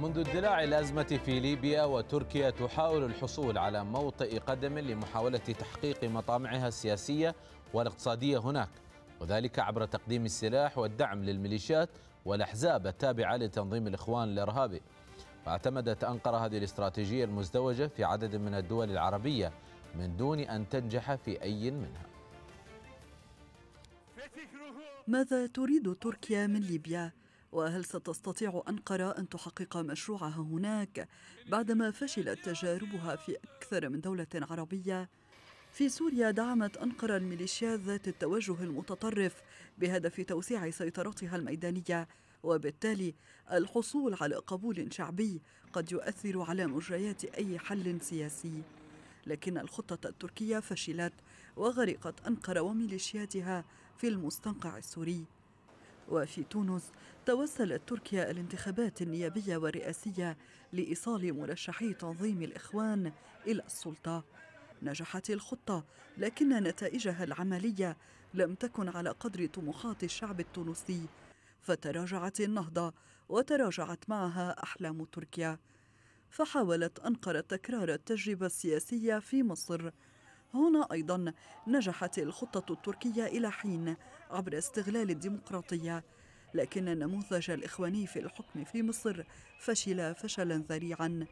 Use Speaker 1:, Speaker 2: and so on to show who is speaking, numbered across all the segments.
Speaker 1: منذ اندلاع الأزمة في ليبيا وتركيا تحاول الحصول على موطئ قدم لمحاولة تحقيق مطامعها السياسية والاقتصادية هناك وذلك عبر تقديم السلاح والدعم للميليشيات والأحزاب التابعة لتنظيم الإخوان الإرهابي واعتمدت أنقرة هذه الاستراتيجية المزدوجة في عدد من الدول العربية من دون أن تنجح في أي منها
Speaker 2: ماذا تريد تركيا من ليبيا؟ وهل ستستطيع أنقرة أن تحقق مشروعها هناك بعدما فشلت تجاربها في أكثر من دولة عربية؟ في سوريا دعمت أنقرة الميليشيات ذات التوجه المتطرف بهدف توسيع سيطرتها الميدانية وبالتالي الحصول على قبول شعبي قد يؤثر على مجريات أي حل سياسي لكن الخطة التركية فشلت وغرقت أنقرة وميليشياتها في المستنقع السوري وفي تونس توسلت تركيا الانتخابات النيابية والرئاسية لإيصال مرشحي تنظيم الإخوان إلى السلطة نجحت الخطة لكن نتائجها العملية لم تكن على قدر طموحات الشعب التونسي فتراجعت النهضة وتراجعت معها أحلام تركيا فحاولت أنقرة تكرار التجربة السياسية في مصر هنا أيضا نجحت الخطة التركية إلى حين عبر استغلال الديمقراطيه لكن النموذج الاخواني في الحكم في مصر فشل فشلا ذريعا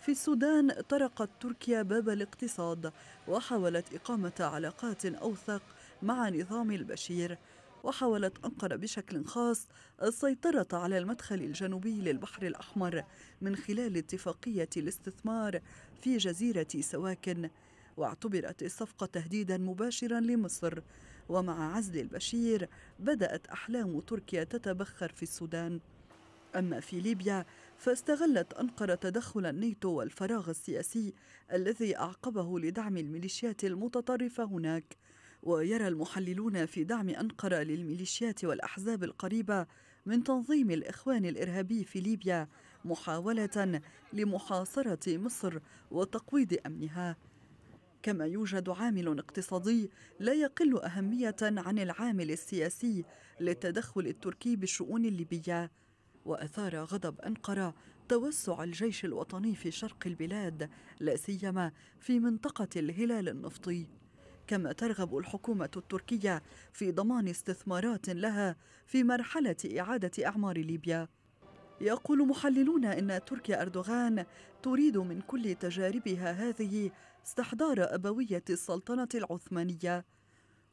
Speaker 2: في السودان طرقت تركيا باب الاقتصاد وحاولت اقامه علاقات اوثق مع نظام البشير وحاولت أنقرة بشكل خاص السيطرة على المدخل الجنوبي للبحر الأحمر من خلال اتفاقية الاستثمار في جزيرة سواكن واعتبرت الصفقة تهديدا مباشرا لمصر ومع عزل البشير بدأت أحلام تركيا تتبخر في السودان أما في ليبيا فاستغلت أنقرة تدخل النيتو والفراغ السياسي الذي أعقبه لدعم الميليشيات المتطرفة هناك ويرى المحللون في دعم أنقرة للميليشيات والأحزاب القريبة من تنظيم الإخوان الإرهابي في ليبيا محاولة لمحاصرة مصر وتقويض أمنها كما يوجد عامل اقتصادي لا يقل أهمية عن العامل السياسي للتدخل التركي بالشؤون الليبية وأثار غضب أنقرة توسع الجيش الوطني في شرق البلاد لا سيما في منطقة الهلال النفطي كما ترغب الحكومة التركية في ضمان استثمارات لها في مرحلة إعادة أعمار ليبيا يقول محللون إن تركيا أردوغان تريد من كل تجاربها هذه استحضار أبوية السلطنة العثمانية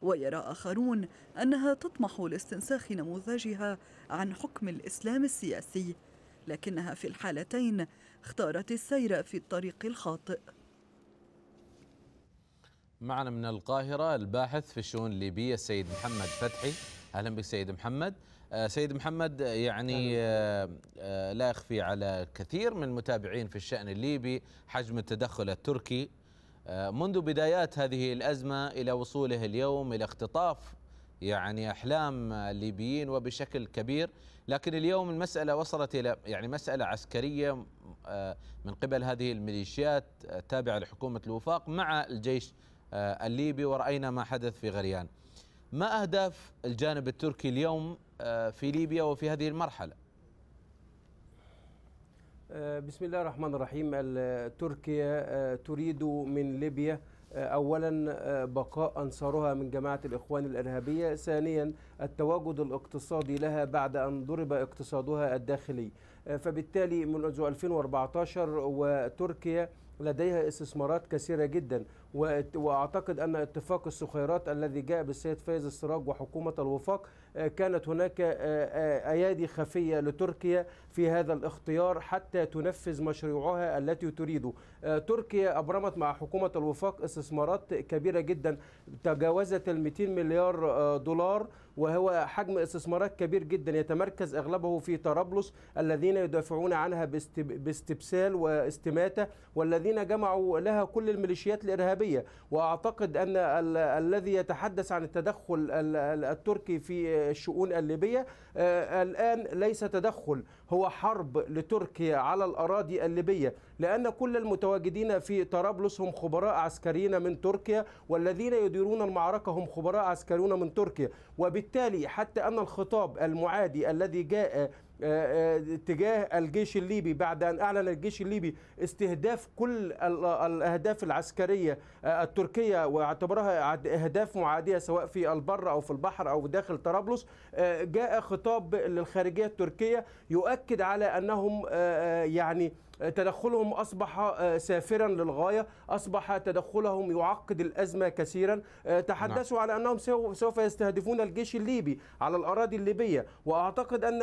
Speaker 2: ويرى آخرون أنها تطمح لاستنساخ نموذجها عن حكم الإسلام السياسي لكنها في الحالتين اختارت السير في الطريق الخاطئ
Speaker 1: معنا من القاهرة الباحث في الشؤون الليبية السيد محمد فتحي أهلا بك سيد محمد آه، سيد محمد آه، يعني آه، لا يخفي على كثير من المتابعين في الشأن الليبي حجم التدخل التركي آه، منذ بدايات هذه الأزمة إلى وصوله اليوم إلى اختطاف يعني أحلام الليبيين وبشكل كبير لكن اليوم المسألة وصلت إلى يعني مسألة عسكرية آه، من قبل هذه الميليشيات التابعة آه، لحكومة الوفاق مع الجيش الليبي ورأينا ما حدث في غريان ما أهداف الجانب التركي اليوم في ليبيا وفي هذه المرحلة
Speaker 3: آه، بسم الله الرحمن الرحيم تركيا آه، تريد من ليبيا آه، اولا بقاء انصارها من جماعه الاخوان الارهابيه ثانيا التواجد الاقتصادي لها بعد ان ضرب اقتصادها الداخلي فبالتالي منذ 2014 وتركيا لديها استثمارات كثيره جدا واعتقد ان اتفاق السخيرات الذي جاء بالسيد فايز السراج وحكومه الوفاق آه، كانت هناك آه، آه، ايادي خفيه لتركيا في هذا الاختيار حتى تنفذ مشروعها التي تريده. تركيا ابرمت مع حكومه الوفاق استثمارات كبيره جدا تجاوزت ال 200 مليار دولار وهو حجم استثمارات كبير جدا يتمركز اغلبه في طرابلس الذين يدافعون عنها باستبسال واستماته والذين جمعوا لها كل الميليشيات الارهابيه العربية وأعتقد أن ال الذي يتحدث عن التدخل التركي في الشؤون الليبية آه، الآن ليس تدخل هو حرب لتركيا على الأراضي الليبية لأن كل المتواجدين في طرابلس هم خبراء عسكريين من تركيا والذين يديرون المعركة هم خبراء عسكريون من تركيا وبالتالي حتى أن الخطاب المعادي الذي جاء آه، آه، تجاه الجيش الليبي بعد أن أعلن الجيش الليبي استهداف كل الأهداف العسكرية آه، التركية واعتبرها أهداف معادية سواء في البر أو في البحر أو داخل طرابلس جاء خطاب للخارجية التركية يؤكد على أنهم يعني تدخلهم أصبح آه، سافرا للغاية أصبح تدخلهم يعقد الأزمة كثيرا آه، تحدثوا نعم. على أنهم سوف يستهدفون الجيش الليبي على الأراضي الليبية وأعتقد أن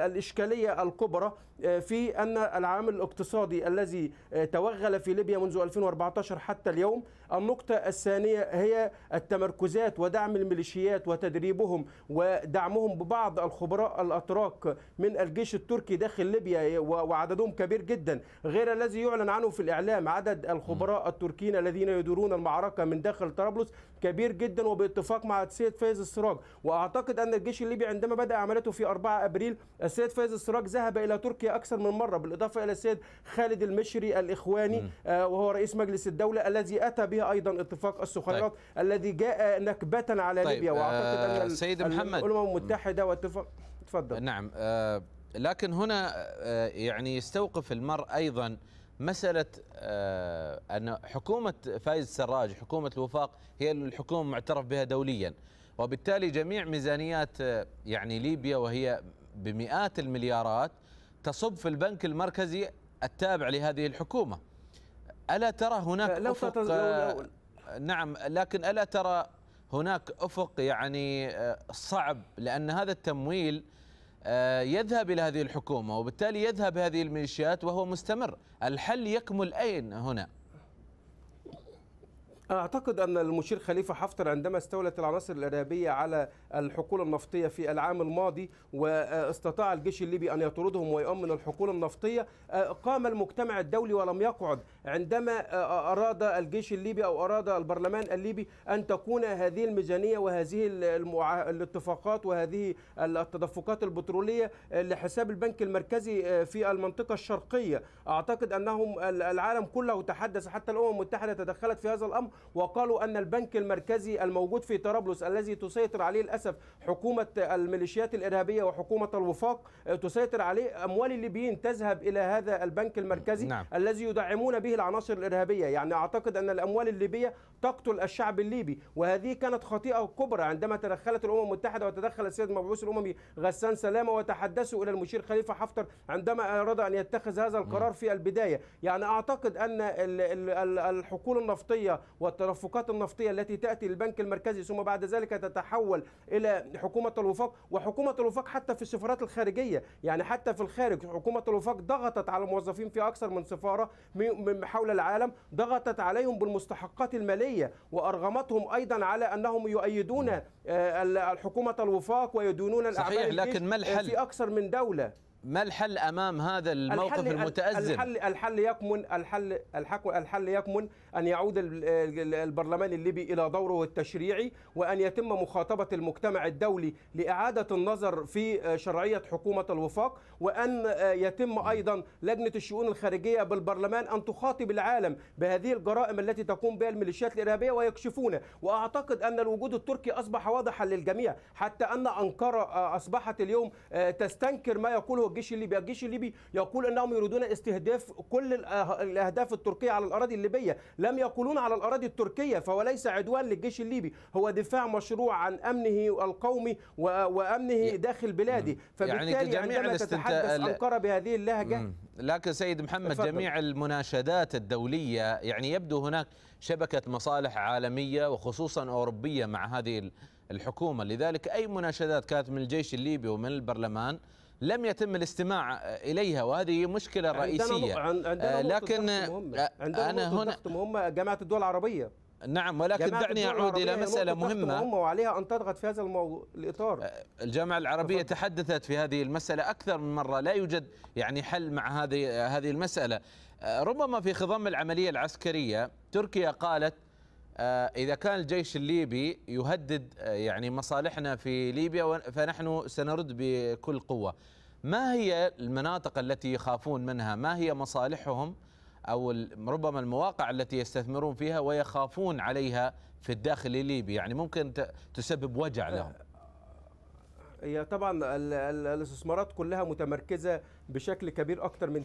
Speaker 3: الإشكالية الكبرى آه، في أن العامل الاقتصادي الذي توغل في ليبيا منذ 2014 حتى اليوم النقطة الثانية هي التمركزات ودعم الميليشيات وتدريبهم ودعمهم ببعض الخبراء الأتراك من الجيش التركي داخل ليبيا وعددهم كبير جدا غير الذي يعلن عنه في الإعلام عدد الخبراء التركيين الذين يديرون المعركة من داخل طرابلس كبير جدا وباتفاق مع السيد فايز السراج وأعتقد أن الجيش الليبي عندما بدأ عملته في 4 أبريل السيد فايز السراج ذهب إلى تركيا أكثر من مرة بالإضافة إلى السيد خالد المشري الإخواني آه، وهو رئيس مجلس الدولة الذي أتى بها أيضا اتفاق السخيرات طيب. الذي جاء نكبة على طيب. ليبيا وأعتقد أن آه، الأمم المتحدة واتفاق تفضل
Speaker 1: نعم آه لكن هنا آه، يعني يستوقف المرء ايضا مسألة آه، أن حكومة فايز السراج حكومة الوفاق هي الحكومة المعترف بها دوليا وبالتالي جميع ميزانيات آه، يعني ليبيا وهي بمئات المليارات تصب في البنك المركزي التابع لهذه الحكومة ألا ترى هناك لو أفق لو نعم لكن ألا ترى هناك أفق يعني صعب لأن هذا التمويل آه، يذهب إلى هذه الحكومة وبالتالي يذهب هذه الميليشيات وهو مستمر الحل يكمل أين هنا؟
Speaker 3: أعتقد أن المشير خليفة حفتر عندما استولت العناصر الإرهابية على الحقول النفطية في العام الماضي واستطاع الجيش الليبي أن يطردهم ويؤمن الحقول النفطية آه، قام المجتمع الدولي ولم يقعد عندما آه، آه، أراد الجيش الليبي أو أراد البرلمان الليبي أن تكون هذه الميزانية وهذه الاتفاقات وهذه التدفقات البترولية آه، لحساب البنك المركزي في المنطقة الشرقية أعتقد أنهم العالم كله تحدث حتى الأمم المتحدة تدخلت في هذا الأمر وقالوا أن البنك المركزي الموجود في طرابلس الذي تسيطر عليه للأسف حكومة الميليشيات الإرهابية وحكومة الوفاق تسيطر عليه أموال الليبيين تذهب إلى هذا البنك المركزي نعم. الذي يدعمون به العناصر الارهابيه يعني اعتقد ان الاموال الليبيه تقتل الشعب الليبي وهذه كانت خطيئه كبرى عندما تدخلت الامم المتحده وتدخل السيد المبعوث الاممي غسان سلامه وتحدثوا الى المشير خليفه حفتر عندما اراد ان يتخذ هذا القرار في البدايه يعني اعتقد ان الحقول النفطيه والتدفقات النفطيه التي تاتي للبنك المركزي ثم بعد ذلك تتحول الى حكومه الوفاق وحكومه الوفاق حتى في السفارات الخارجيه يعني حتى في الخارج حكومه الوفاق ضغطت على الموظفين في اكثر من سفاره حول العالم ضغطت عليهم بالمستحقات المالية وأرغمتهم أيضا على أنهم يؤيدون آه، الحكومة الوفاق ويدونون الأعمال لكن ما الحل؟ في أكثر من دولة ما الحل
Speaker 1: امام هذا
Speaker 3: الموقف الحل المتازم؟ الحل الحل يكمن الحل الحق الحل يكمن ان يعود البرلمان الليبي الى دوره التشريعي وان يتم مخاطبه المجتمع الدولي لاعاده النظر في آه، شرعيه حكومه الوفاق وان آه، يتم ايضا لجنه الشؤون الخارجيه بالبرلمان ان تخاطب العالم بهذه الجرائم التي تقوم بها الميليشيات الارهابيه ويكشفون واعتقد ان الوجود التركي اصبح واضحا للجميع حتى ان انقره آه، اصبحت اليوم تستنكر ما يقوله الجيش الليبي الجيش الليبي يقول انهم يريدون استهداف كل آه، الاهداف التركيه على الاراضي الليبيه لم يقولون على الاراضي التركيه فهو ليس عدوان للجيش الليبي هو دفاع مشروع عن امنه القومي وامنه داخل بلاده يعني فبالتالي يعني جميع عندما تتحدث انقره بهذه اللهجه
Speaker 1: لكن سيد محمد فضل. جميع المناشدات الدوليه يعني يبدو هناك شبكه مصالح عالميه وخصوصا اوروبيه مع هذه الحكومه لذلك اي مناشدات كانت من الجيش الليبي ومن البرلمان لم يتم الاستماع اليها وهذه مشكله رئيسيه عندنا آه، آه، عندنا لكن عندنا انا هنا
Speaker 3: هم جامعه الدول العربيه
Speaker 1: نعم ولكن دعني اعود الى مساله مهمه مهمه
Speaker 3: وعليها ان تضغط في هذا المو... الاطار آه،
Speaker 1: الجامعه العربيه أفضل. تحدثت في هذه المساله اكثر من مره لا يوجد يعني حل مع هذه هذه المساله ربما في خضم العمليه العسكريه تركيا قالت آه، إذا كان الجيش الليبي يهدد آه، يعني مصالحنا في ليبيا فنحن سنرد بكل قوة ما هي المناطق التي يخافون منها ما هي مصالحهم أو ربما المواقع التي يستثمرون فيها ويخافون عليها في الداخل الليبي يعني ممكن تسبب وجع لهم
Speaker 3: هي طبعا الاستثمارات كلها متمركزه بشكل كبير اكثر من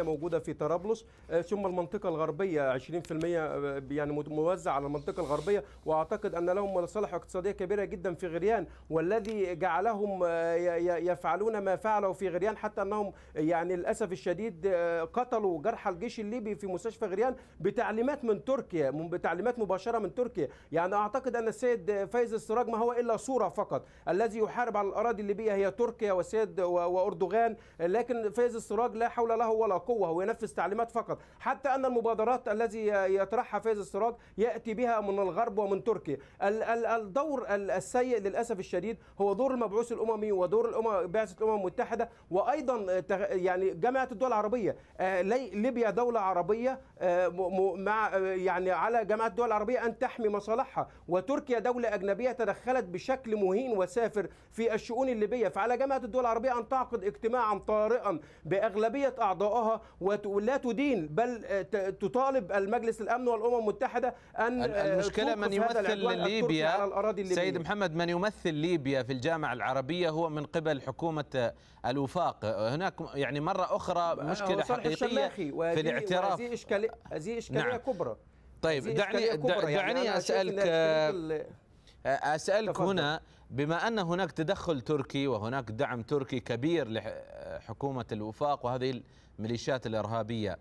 Speaker 3: 80% موجوده في طرابلس آه، ثم المنطقه الغربيه 20% آه، يعني موزع على المنطقه الغربيه واعتقد ان لهم مصالح اقتصاديه كبيره جدا في غريان والذي جعلهم آه، يفعلون ما فعلوا في غريان حتى انهم يعني للاسف الشديد قتلوا جرحى الجيش الليبي في مستشفى غريان بتعليمات من تركيا بتعليمات مباشره من تركيا يعني اعتقد ان السيد فايز السراج ما هو الا صوره فقط الذي يحارب على الاراضي الليبيه هي تركيا وسيد واردوغان لكن فايز السراج لا حول له ولا قوه هو ينفذ تعليمات فقط حتى ان المبادرات الذي يطرحها فايز السراج ياتي بها من الغرب ومن تركيا الدور السيء للاسف الشديد هو دور المبعوث الاممي ودور الامم بعثه الامم المتحده وايضا يعني جامعه الدول العربيه آه، ليبيا دوله عربيه آه، مع آه، يعني على جامعه الدول العربيه ان تحمي مصالحها وتركيا دوله اجنبيه تدخلت بشكل مهين وسافر في الشؤون الليبيه فعلى جامعه الدول العربيه ان تعقد اجتماعا طارئا باغلبيه اعضائها ولا تدين بل آه، تطالب المجلس الامن والامم المتحده ان آه، المشكله من يمثل ليبيا
Speaker 1: سيد محمد من يمثل ليبيا في الجامعه العربيه هو من قبل حكومه آه، الوفاق هناك يعني مره اخرى مشكله حقيقيه في الاعتراف هذه نعم.
Speaker 3: اشكاليه هذه اشكاليه نعم. كبرى
Speaker 1: طيب دعني يعني دعني يعني اسالك اسالك هنا بما أن هناك تدخل تركي وهناك دعم تركي كبير لحكومة الوفاق وهذه الميليشيات الإرهابية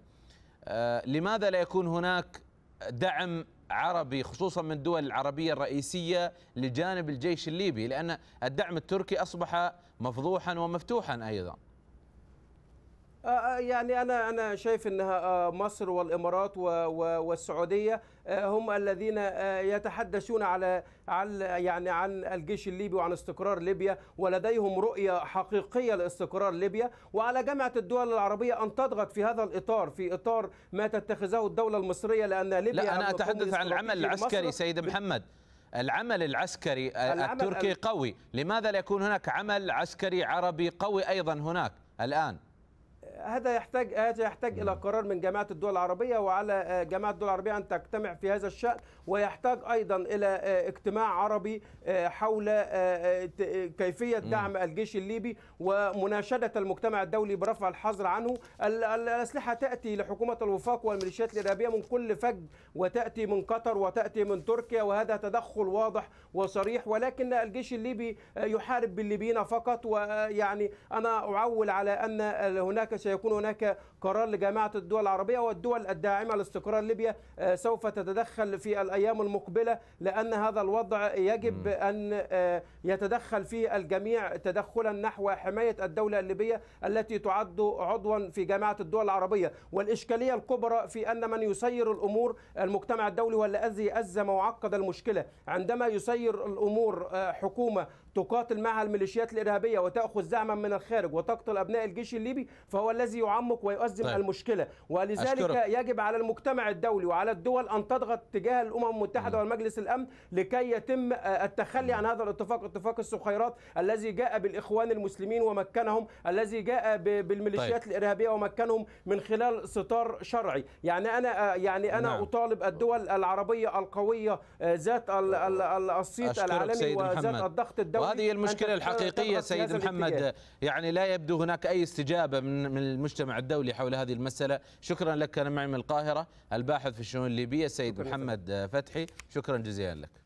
Speaker 1: آه، لماذا لا يكون هناك دعم عربي خصوصا من الدول العربية الرئيسية لجانب الجيش الليبي لأن الدعم التركي أصبح مفضوحا ومفتوحا أيضا
Speaker 3: آه، آه، يعني انا انا شايف انها آه، مصر والامارات والسعوديه هم الذين يتحدثون على على يعني عن الجيش الليبي وعن استقرار ليبيا ولديهم رؤيه حقيقيه لاستقرار ليبيا وعلى جامعه الدول العربيه ان تضغط في هذا الاطار في اطار ما تتخذه الدوله المصريه لان ليبيا لا انا أمم اتحدث عن العمل العسكري سيد محمد
Speaker 1: العمل العسكري التركي قوي لماذا لا يكون هناك عمل عسكري عربي قوي ايضا هناك
Speaker 3: الان هذا يحتاج هذا يحتاج الى نعم. قرار من جامعه الدول العربيه وعلى آه، جامعه الدول العربيه ان تجتمع في هذا الشان ويحتاج ايضا الى آه، اجتماع عربي آه، حول كيفيه دعم الجيش الليبي ومناشده المجتمع الدولي برفع الحظر عنه الاسلحه تاتي لحكومه الوفاق والميليشيات الارهابيه من كل فج وتاتي من قطر وتاتي من تركيا وهذا تدخل واضح وصريح ولكن الجيش الليبي يحارب بالليبيين فقط ويعني انا اعول على ان هناك سيكون هناك قرار لجامعة الدول العربية والدول الداعمة لاستقرار ليبيا آه، سوف تتدخل في الأيام المقبلة لأن هذا الوضع يجب أن آه، يتدخل فيه الجميع تدخلا نحو حماية الدولة الليبية التي تعد عضوا في جامعة الدول العربية والإشكالية الكبرى في أن من يسير الأمور المجتمع الدولي والذي أزم وعقد المشكلة عندما يسير الأمور آه، حكومة تقاتل معها الميليشيات الارهابيه وتاخذ زعما من الخارج وتقتل ابناء الجيش الليبي فهو الذي يعمق ويؤزم طيب. المشكله ولذلك أشكرك. يجب على المجتمع الدولي وعلى الدول ان تضغط تجاه الامم المتحده م. والمجلس الامن لكي يتم آه، التخلي م. عن هذا الاتفاق اتفاق السخيرات الذي جاء بالاخوان المسلمين ومكنهم الذي جاء بالميليشيات طيب. الارهابيه ومكنهم من خلال ستار شرعي يعني انا آه، يعني انا نعم. اطالب الدول العربيه القويه آه، ذات الصيت العالمي وذات الضغط الدولي وهذه هي المشكله الحقيقيه سيد محمد
Speaker 1: يعني لا يبدو هناك اي استجابه من المجتمع الدولي حول هذه المساله شكرا لك كان معي من القاهره الباحث في الشؤون الليبيه سيد محمد فتحي شكرا جزيلا لك